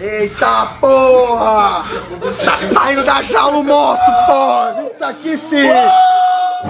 Eita porra! Tá saindo da jaula o monstro, porra! Isso aqui sim!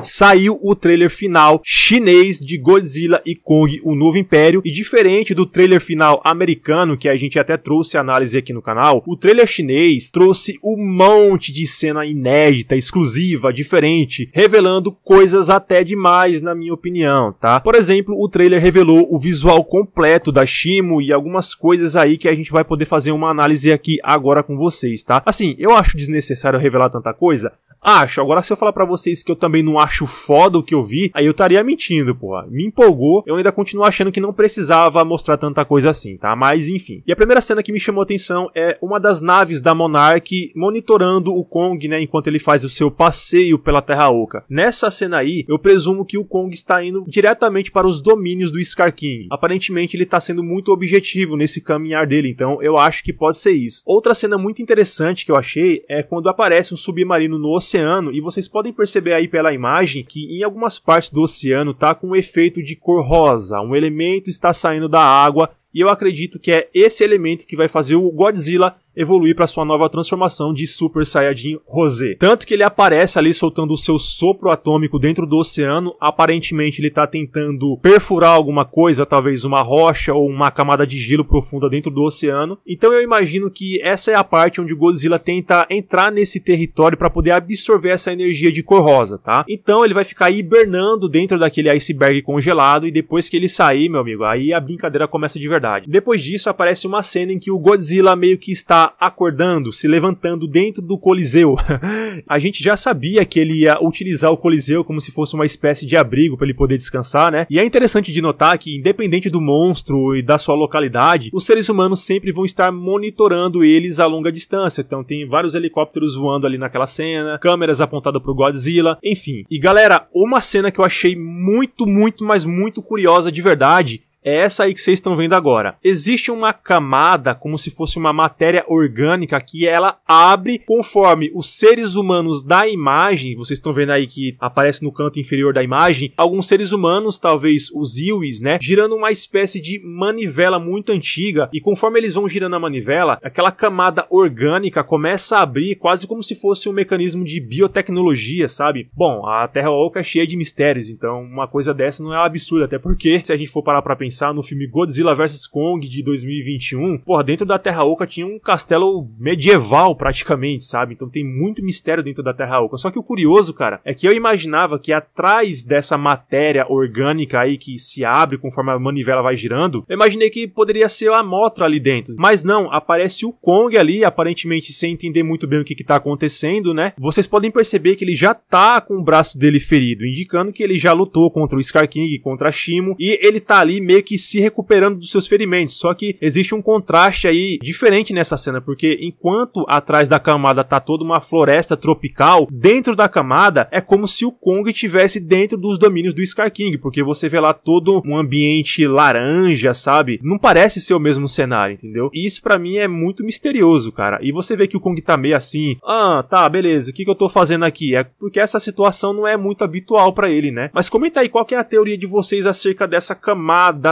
saiu o trailer final chinês de Godzilla e Kong, o Novo Império, e diferente do trailer final americano, que a gente até trouxe análise aqui no canal, o trailer chinês trouxe um monte de cena inédita, exclusiva, diferente, revelando coisas até demais, na minha opinião, tá? Por exemplo, o trailer revelou o visual completo da Shimo e algumas coisas aí que a gente vai poder fazer uma análise aqui agora com vocês, tá? Assim, eu acho desnecessário revelar tanta coisa, acho. Agora, se eu falar para vocês que eu também não acho foda o que eu vi, aí eu estaria mentindo, porra. Me empolgou, eu ainda continuo achando que não precisava mostrar tanta coisa assim, tá? Mas enfim. E a primeira cena que me chamou atenção é uma das naves da Monarch monitorando o Kong, né, enquanto ele faz o seu passeio pela Terra Oca. Nessa cena aí, eu presumo que o Kong está indo diretamente para os domínios do Scar King. Aparentemente, ele está sendo muito objetivo nesse caminhar dele, então eu acho que pode ser isso. Outra cena muito interessante que eu achei é quando aparece um submarino no oceano oceano e vocês podem perceber aí pela imagem que em algumas partes do oceano tá com um efeito de cor rosa, um elemento está saindo da água e eu acredito que é esse elemento que vai fazer o Godzilla evoluir para sua nova transformação de Super Saiyajin Rosé. Tanto que ele aparece ali soltando o seu sopro atômico dentro do oceano, aparentemente ele está tentando perfurar alguma coisa, talvez uma rocha ou uma camada de gelo profunda dentro do oceano. Então eu imagino que essa é a parte onde o Godzilla tenta entrar nesse território para poder absorver essa energia de cor rosa, tá? Então ele vai ficar hibernando dentro daquele iceberg congelado e depois que ele sair, meu amigo, aí a brincadeira começa de verdade. Depois disso aparece uma cena em que o Godzilla meio que está acordando, se levantando dentro do Coliseu. a gente já sabia que ele ia utilizar o Coliseu como se fosse uma espécie de abrigo para ele poder descansar, né? E é interessante de notar que, independente do monstro e da sua localidade, os seres humanos sempre vão estar monitorando eles a longa distância. Então tem vários helicópteros voando ali naquela cena, câmeras apontadas pro Godzilla, enfim. E galera, uma cena que eu achei muito, muito, mas muito curiosa de verdade é essa aí que vocês estão vendo agora. Existe uma camada, como se fosse uma matéria orgânica, que ela abre conforme os seres humanos da imagem, vocês estão vendo aí que aparece no canto inferior da imagem, alguns seres humanos, talvez os Iwis, né, girando uma espécie de manivela muito antiga, e conforme eles vão girando a manivela, aquela camada orgânica começa a abrir quase como se fosse um mecanismo de biotecnologia, sabe? Bom, a Terra Oca é cheia de mistérios, então uma coisa dessa não é um absurda, até porque se a gente for parar pra pensar, pensar no filme Godzilla vs Kong de 2021, porra, dentro da Terra Oca tinha um castelo medieval praticamente, sabe? Então tem muito mistério dentro da Terra Oca. Só que o curioso, cara, é que eu imaginava que atrás dessa matéria orgânica aí que se abre conforme a manivela vai girando, eu imaginei que poderia ser a Motra ali dentro. Mas não, aparece o Kong ali, aparentemente sem entender muito bem o que, que tá acontecendo, né? Vocês podem perceber que ele já tá com o braço dele ferido, indicando que ele já lutou contra o Scar King, contra Shimo, e ele tá ali meio meio que se recuperando dos seus ferimentos. Só que existe um contraste aí diferente nessa cena, porque enquanto atrás da camada tá toda uma floresta tropical, dentro da camada é como se o Kong tivesse dentro dos domínios do Scar King, porque você vê lá todo um ambiente laranja, sabe? Não parece ser o mesmo cenário, entendeu? E isso para mim é muito misterioso, cara. E você vê que o Kong tá meio assim, ah, tá, beleza, o que, que eu tô fazendo aqui? É porque essa situação não é muito habitual para ele, né? Mas comenta aí qual é a teoria de vocês acerca dessa camada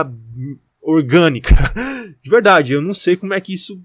orgânica. De verdade, eu não sei como é que isso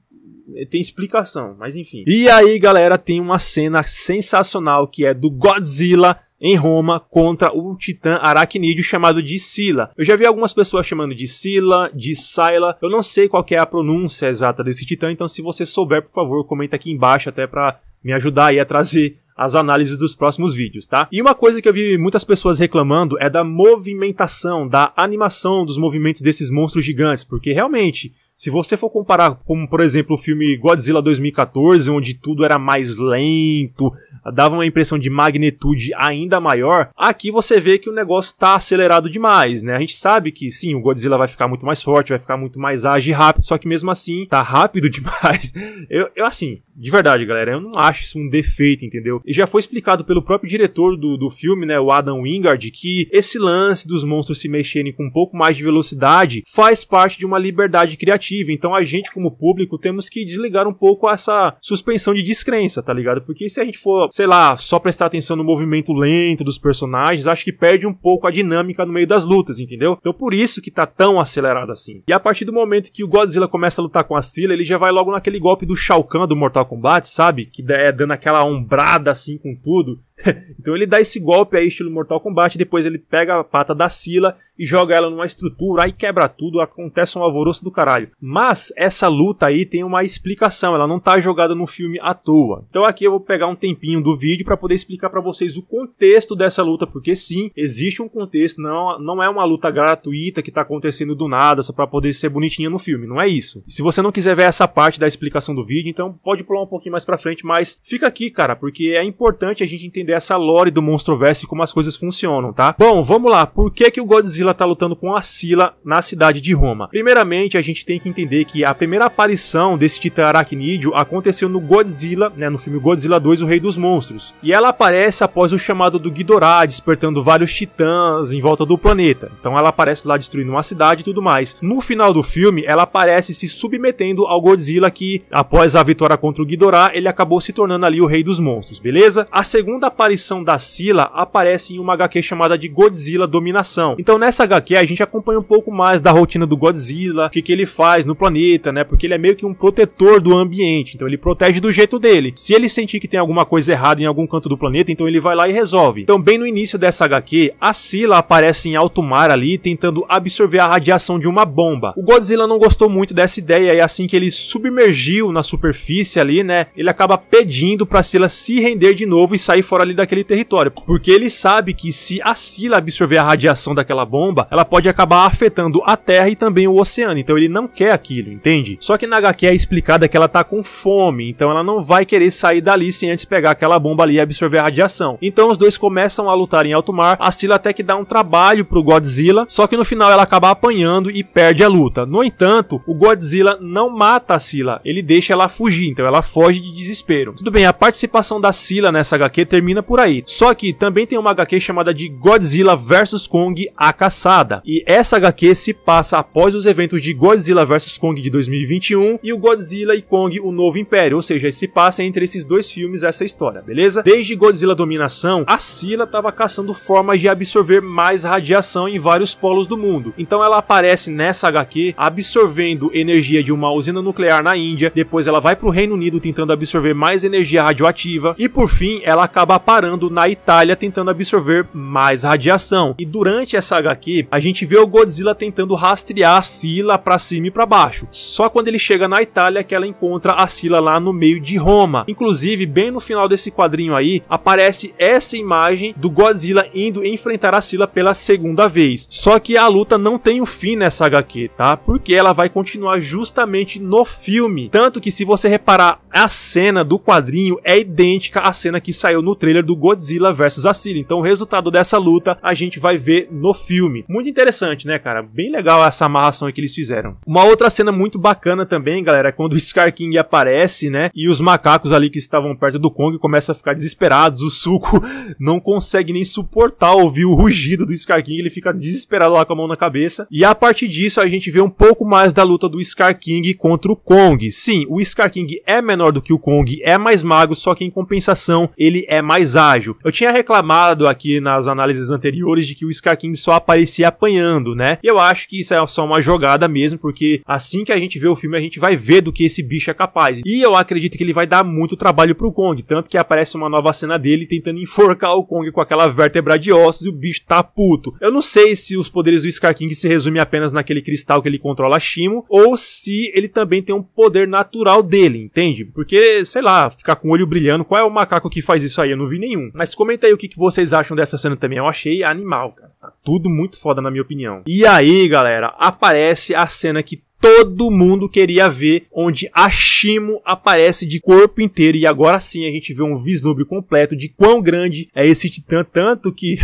eh, tem explicação, mas enfim. E aí, galera, tem uma cena sensacional que é do Godzilla em Roma contra o titã aracnídeo chamado de Sila. Eu já vi algumas pessoas chamando de Sila, de Sila. Eu não sei qual é a pronúncia exata desse titã, então se você souber, por favor, comenta aqui embaixo até para me ajudar aí a trazer as análises dos próximos vídeos, tá? E uma coisa que eu vi muitas pessoas reclamando é da movimentação, da animação dos movimentos desses monstros gigantes, porque realmente se você for comparar como, por exemplo, o filme Godzilla 2014, onde tudo era mais lento, dava uma impressão de magnitude ainda maior, aqui você vê que o negócio tá acelerado demais, né? A gente sabe que sim, o Godzilla vai ficar muito mais forte, vai ficar muito mais ágil e rápido, só que mesmo assim, tá rápido demais. Eu, eu assim, de verdade, galera, eu não acho isso um defeito, entendeu? E já foi explicado pelo próprio diretor do, do filme, né, o Adam Wingard, que esse lance dos monstros se mexerem com um pouco mais de velocidade faz parte de uma liberdade criativa narrativa. Então a gente, como público, temos que desligar um pouco essa suspensão de descrença, tá ligado? Porque se a gente for, sei lá, só prestar atenção no movimento lento dos personagens, acho que perde um pouco a dinâmica no meio das lutas, entendeu? Então por isso que tá tão acelerado assim. E a partir do momento que o Godzilla começa a lutar com a Sila, ele já vai logo naquele golpe do Shao Kahn do Mortal Kombat, sabe? Que é dando aquela ombrada assim com tudo. então ele dá esse golpe aí, estilo Mortal Kombat, depois ele pega a pata da Sila e joga ela numa estrutura, aí quebra tudo, acontece um alvoroço do caralho. Mas essa luta aí tem uma explicação, ela não tá jogada no filme à toa. Então aqui eu vou pegar um tempinho do vídeo para poder explicar para vocês o contexto dessa luta, porque sim, existe um contexto, não, não é uma luta gratuita que tá acontecendo do nada, só para poder ser bonitinha no filme, não é isso. Se você não quiser ver essa parte da explicação do vídeo, então pode pular um pouquinho mais para frente, mas fica aqui, cara, porque é importante a gente entender entender essa lore do Monstroverse e como as coisas funcionam, tá? Bom, vamos lá. Por que, que o Godzilla tá lutando com a Sila na cidade de Roma? Primeiramente, a gente tem que entender que a primeira aparição desse titã aracnídeo aconteceu no Godzilla, né, no filme Godzilla 2, O Rei dos Monstros. E ela aparece após o chamado do Ghidorah, despertando vários titãs em volta do planeta. Então ela aparece lá destruindo uma cidade e tudo mais. No final do filme, ela aparece se submetendo ao Godzilla que, após a vitória contra o Ghidorah, ele acabou se tornando ali o Rei dos Monstros, beleza? A segunda aparição da Sila aparece em uma HQ chamada de Godzilla Dominação. Então nessa HQ a gente acompanha um pouco mais da rotina do Godzilla, o que, que ele faz no planeta, né? Porque ele é meio que um protetor do ambiente, então ele protege do jeito dele. Se ele sentir que tem alguma coisa errada em algum canto do planeta, então ele vai lá e resolve. Então bem no início dessa HQ, a Sila aparece em alto mar ali tentando absorver a radiação de uma bomba. O Godzilla não gostou muito dessa ideia e assim que ele submergiu na superfície ali, né? Ele acaba pedindo para Sila se render de novo e sair fora ali daquele território, porque ele sabe que se a Sila absorver a radiação daquela bomba, ela pode acabar afetando a Terra e também o oceano, então ele não quer aquilo, entende? Só que na HQ é explicada que ela tá com fome, então ela não vai querer sair dali sem antes pegar aquela bomba ali e absorver a radiação. Então os dois começam a lutar em alto mar, a Sila até que dá um trabalho pro Godzilla, só que no final ela acaba apanhando e perde a luta. No entanto, o Godzilla não mata a Sila, ele deixa ela fugir, então ela foge de desespero. Tudo bem, a participação da Sila nessa HQ termina termina por aí. Só que também tem uma HQ chamada de Godzilla vs Kong A Caçada. E essa HQ se passa após os eventos de Godzilla vs Kong de 2021 e o Godzilla e Kong O Novo Império, ou seja, se passa entre esses dois filmes essa história, beleza? Desde Godzilla Dominação, a Sila estava caçando formas de absorver mais radiação em vários polos do mundo. Então ela aparece nessa HQ absorvendo energia de uma usina nuclear na Índia, depois ela vai para o Reino Unido tentando absorver mais energia radioativa e por fim ela acaba parando na Itália tentando absorver mais radiação. E durante essa HQ, a gente vê o Godzilla tentando rastrear a Sila para cima e para baixo. Só quando ele chega na Itália que ela encontra a Sila lá no meio de Roma. Inclusive, bem no final desse quadrinho aí, aparece essa imagem do Godzilla indo enfrentar a Sila pela segunda vez. Só que a luta não tem um fim nessa HQ, tá? Porque ela vai continuar justamente no filme. Tanto que se você reparar, a cena do quadrinho é idêntica à cena que saiu no trailer trailer do Godzilla vs Godzilla. Então o resultado dessa luta a gente vai ver no filme. Muito interessante, né, cara? Bem legal essa amarração que eles fizeram. Uma outra cena muito bacana também, galera, é quando o Scar King aparece, né, e os macacos ali que estavam perto do Kong começam a ficar desesperados. O Suco não consegue nem suportar ouvir o rugido do Scar King, ele fica desesperado lá com a mão na cabeça. E a partir disso a gente vê um pouco mais da luta do Scar King contra o Kong. Sim, o Scar King é menor do que o Kong, é mais magro, só que em compensação ele é mais mais ágil. Eu tinha reclamado aqui nas análises anteriores de que o Scar King só aparecia apanhando, né? E eu acho que isso é só uma jogada mesmo, porque assim que a gente vê o filme, a gente vai ver do que esse bicho é capaz. E eu acredito que ele vai dar muito trabalho pro Kong, tanto que aparece uma nova cena dele tentando enforcar o Kong com aquela vértebra de ossos e o bicho tá puto. Eu não sei se os poderes do Scar King se resumem apenas naquele cristal que ele controla a Shimo, ou se ele também tem um poder natural dele, entende? Porque, sei lá, ficar com o olho brilhando, qual é o macaco que faz isso aí? Eu não vi vi nenhum. Mas comenta aí o que, que vocês acham dessa cena também. Eu achei animal, cara. Tá tudo muito foda, na minha opinião. E aí, galera, aparece a cena que todo mundo queria ver, onde a Shimo aparece de corpo inteiro. E agora sim a gente vê um vislumbre completo de quão grande é esse titã. Tanto que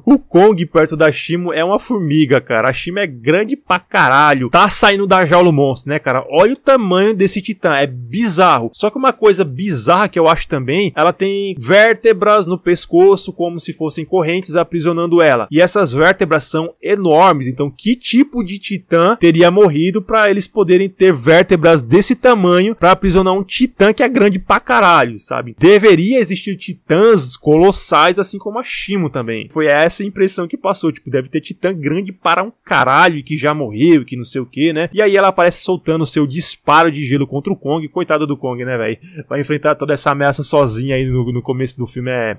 o Kong perto da Shimo é uma formiga, cara. A é grande pra caralho. Tá saindo da jaula o monstro, né, cara? Olha o tamanho desse titã. É bizarro. Só que uma coisa bizarra que eu acho também, ela tem vértebras no pescoço, como se fossem correntes aprisionando ela. E essas vértebras são enormes. Então, que tipo de titã teria morrido pra para eles poderem ter vértebras desse tamanho para aprisionar um titã que é grande pra caralho, sabe? Deveria existir titãs colossais assim como a Shimo também. Foi essa a impressão que passou, tipo, deve ter titã grande para um caralho e que já morreu que não sei o que, né? E aí ela aparece soltando seu disparo de gelo contra o Kong, coitado do Kong, né, velho? Vai enfrentar toda essa ameaça sozinha aí no, no começo do filme é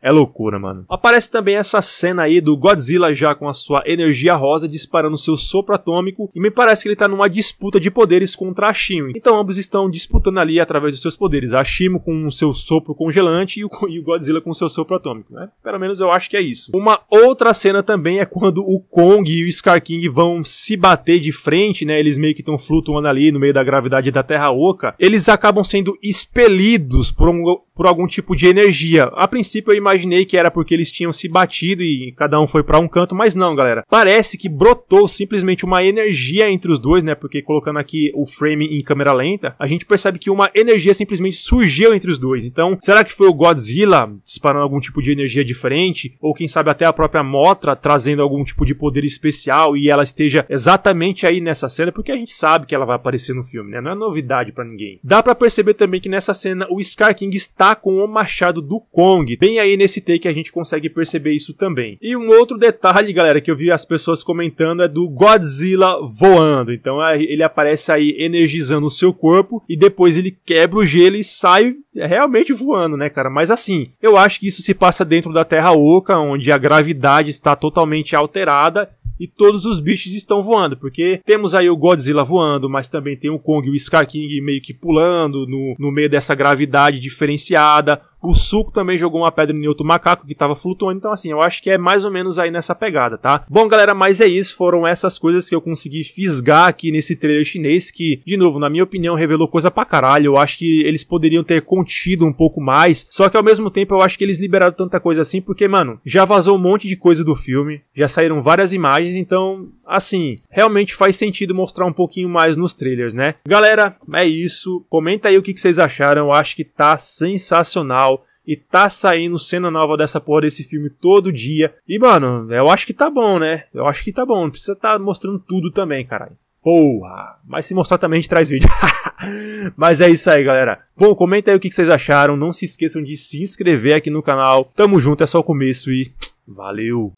é loucura, mano. Aparece também essa cena aí do Godzilla já com a sua energia rosa disparando seu sopro atômico e me parece que ele tá numa disputa de poderes contra a Shimo. Então ambos estão disputando ali através dos seus poderes. A Shimo com o seu sopro congelante e o, e o Godzilla com o seu sopro atômico, né? Pelo menos eu acho que é isso. Uma outra cena também é quando o Kong e o Scar King vão se bater de frente, né? Eles meio que estão flutuando ali no meio da gravidade da Terra Oca. Eles acabam sendo expelidos por, um, por algum tipo de energia. A princípio eu imaginei que era porque eles tinham se batido e cada um foi para um canto, mas não, galera. Parece que brotou simplesmente uma energia entre os dois, né? Porque colocando aqui o frame em câmera lenta, a gente percebe que uma energia simplesmente surgiu entre os dois. Então, será que foi o Godzilla disparando algum tipo de energia diferente? Ou quem sabe até a própria Motra trazendo algum tipo de poder especial e ela esteja exatamente aí nessa cena? Porque a gente sabe que ela vai aparecer no filme, né? Não é novidade para ninguém. Dá para perceber também que nessa cena o Scar King está com o machado do Kong, bem aí nesse take a gente consegue perceber isso também. E um outro detalhe, galera, que eu vi as pessoas comentando é do Godzilla voando. Então ele aparece aí energizando o seu corpo e depois ele quebra o gelo e sai realmente voando, né, cara? Mas assim, eu acho que isso se passa dentro da Terra Oca, onde a gravidade está totalmente alterada e todos os bichos estão voando, porque temos aí o Godzilla voando, mas também tem o Kong e o Scar King meio que pulando no, no meio dessa gravidade diferenciada, o Suco também jogou uma pedra em outro macaco que tava flutuando. Então, assim, eu acho que é mais ou menos aí nessa pegada, tá? Bom, galera, mas é isso. Foram essas coisas que eu consegui fisgar aqui nesse trailer chinês. Que, de novo, na minha opinião, revelou coisa pra caralho. Eu acho que eles poderiam ter contido um pouco mais. Só que ao mesmo tempo eu acho que eles liberaram tanta coisa assim. Porque, mano, já vazou um monte de coisa do filme. Já saíram várias imagens. Então, assim, realmente faz sentido mostrar um pouquinho mais nos trailers, né? Galera, é isso. Comenta aí o que vocês acharam. Eu acho que tá sensacional e tá saindo cena nova dessa porra desse filme todo dia. E, mano, eu acho que tá bom, né? Eu acho que tá bom. Não precisa estar tá mostrando tudo também, caralho. Porra! Mas se mostrar também a gente traz vídeo. Mas é isso aí, galera. Bom, comenta aí o que vocês acharam. Não se esqueçam de se inscrever aqui no canal. Tamo junto, é só o começo e valeu!